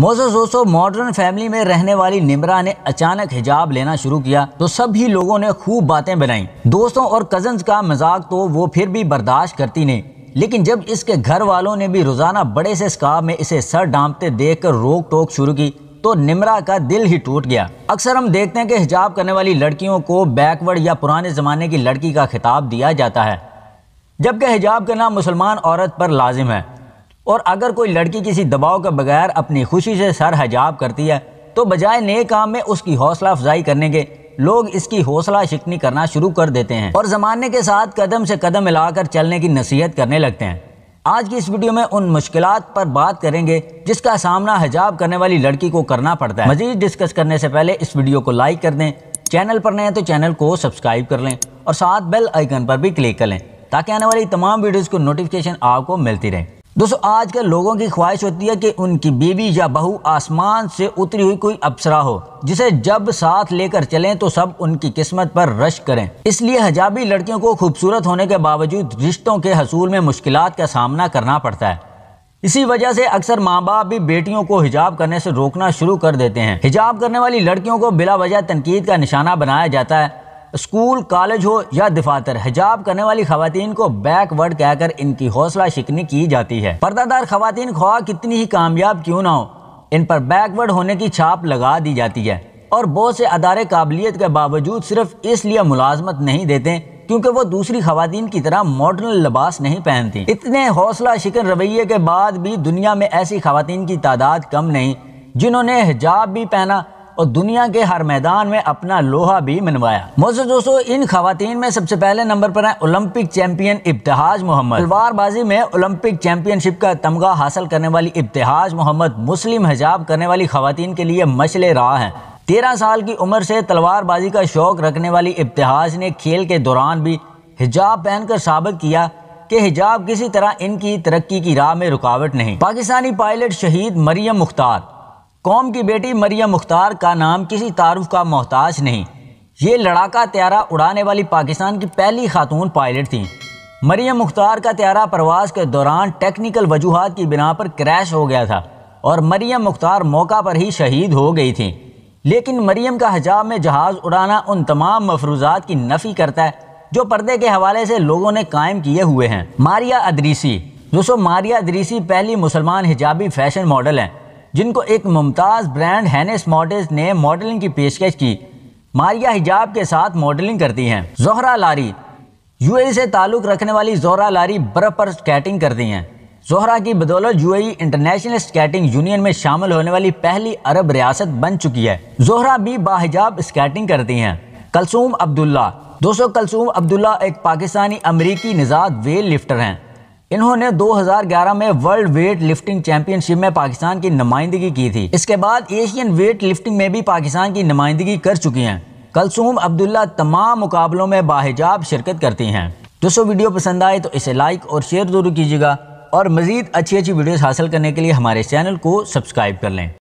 mojo दोस्तों modern family में रहने वाली निमरा ने अचानक हिजाब लेना शुरू किया तो सभी लोगों ने खूब बातें बनाई दोस्तों और कजन का मजाक तो वो फिर भी बर्दाश्त करती नहीं लेकिन जब इसके घर वालों ने भी रोजाना बड़े से स्काब में इसे सर डांपते देख कर रोक टोक शुरू की तो निमरा का दिल ही टूट गया अक्सर हम देखते हैं कि हिजाब करने वाली लड़कियों को बैकवर्ड या पुराने ज़माने की लड़की का खिताब दिया जाता है जबकि हिजाब करना मुसलमान औरत पर लाजिम है और अगर कोई लड़की किसी दबाव के बगैर अपनी खुशी से सर हजाब करती है तो बजाय नए काम में उसकी हौसला अफजाई करने के लोग इसकी हौसला शिकनी करना शुरू कर देते हैं और ज़माने के साथ कदम से कदम मिलाकर चलने की नसीहत करने लगते हैं आज की इस वीडियो में उन मुश्किल पर बात करेंगे जिसका सामना हजाब करने वाली लड़की को करना पड़ता है मजीद डिस्कस करने से पहले इस वीडियो को लाइक कर दें चैनल पर नए तो चैनल को सब्सक्राइब कर लें और साथ बेल आइकन पर भी क्लिक कर लें ताकि आने वाली तमाम वीडियोज़ को नोटिफिकेशन आपको मिलती रहे दोस्तों आज कल लोगों की ख्वाहिश होती है कि उनकी बीवी या बहू आसमान से उतरी हुई कोई अप्सरा हो जिसे जब साथ लेकर चलें तो सब उनकी किस्मत पर रश करें इसलिए हजाबी लड़कियों को खूबसूरत होने के बावजूद रिश्तों के हसूल में मुश्किल का सामना करना पड़ता है इसी वजह से अक्सर माँ बाप भी बेटियों को हिजाब करने से रोकना शुरू कर देते हैं हिजाब करने वाली लड़कियों को बिला वजह तनकीद का निशाना बनाया जाता है स्कूल कॉलेज हो या दफातर हिजाब करने वाली खातन को बैकवर्ड कहकर इनकी हौसला शिकनी की जाती है पर्दादार खातन ख्वा कितनी ही कामयाब क्यों ना हो इन पर बैकवर्ड होने की छाप लगा दी जाती है और बहुत से अदारे काबिलियत के बावजूद सिर्फ इसलिए मुलाजमत नहीं देते क्योंकि वो दूसरी खातन की तरह मॉडर्न लिबास नहीं पहनती इतने हौसला शिकन रवैये के बाद भी दुनिया में ऐसी खातन की तादाद कम नहीं जिन्होंने हिजाब भी पहना और दुनिया के हर मैदान में अपना लोहा भी मनवाया मोजो दोस्तों इन खातन में सबसे पहले नंबर पर है ओलंपिक चैंपियन इब्तहाज मोहम्मद तलवारबाजी में ओलंपिक चैंपियनशिप का तमगा हासिल करने वाली इब्तहाज मोहम्मद मुस्लिम हिजाब करने वाली खातन के लिए मछले रहा है तेरह साल की उम्र से तलवारबाजी का शौक रखने वाली इब्तहाज ने खेल के दौरान भी हिजाब पहनकर साबित किया कि हिजाब किसी तरह इनकी तरक्की की राह में रुकावट नहीं पाकिस्तानी पायलट शहीद मरियम मुख्तार कौम की बेटी मरियम मुख्तार का नाम किसी तारुफ का मोहताज नहीं ये लड़ाका त्यारा उड़ाने वाली पाकिस्तान की पहली खातून पायलट थी मरियम मुख्तार का त्यारा प्रवास के दौरान टेक्निकल वजूहत की बिना पर क्रैश हो गया था और मरियम मुख्तार मौका पर ही शहीद हो गई थी लेकिन मरियम का हजाब में जहाज़ उड़ाना उन तमाम मफरूजात की नफ़ी करता है जो पर्दे के हवाले से लोगों ने कायम किए हुए हैं मारिया अदरीसी दोस्तों मारिया अदरीसी पहली मुसलमान हिजाबी फैशन मॉडल हैं जिनको एक मुमताज़ ब्रांड हैनेस मॉडल्स ने मॉडलिंग की पेशकश की मारिया हिजाब के साथ मॉडलिंग करती हैं जहरा लारी यू से ताल्लुक़ रखने वाली जहरा लारी बर्फ़ पर स्केटिंग करती हैं जहरा की बदौलत यू इंटरनेशनल स्केटिंग यूनियन में शामिल होने वाली पहली अरब रियासत बन चुकी है जोहरा भी बाहिजाब स्केटिंग करती हैं कलसूम अब्दुल्ला दोस्तों कलसूम अब्दुल्ला एक पाकिस्तानी अमरीकी निजात वेल लिफ्टर हैं इन्होंने 2011 में वर्ल्ड वेट लिफ्टिंग चैंपियनशिप में पाकिस्तान की नुमाइंदगी की थी इसके बाद एशियन वेट लिफ्टिंग में भी पाकिस्तान की नुमाइंदगी कर चुकी हैं कलसूम अब्दुल्ला तमाम मुकाबलों में बाहिजाब शिरकत करती हैं दोस्तों वीडियो पसंद आए तो इसे लाइक और शेयर जरूर कीजिएगा और मज़ीद अच्छी अच्छी वीडियोज़ हासिल करने के लिए हमारे चैनल को सब्सक्राइब कर लें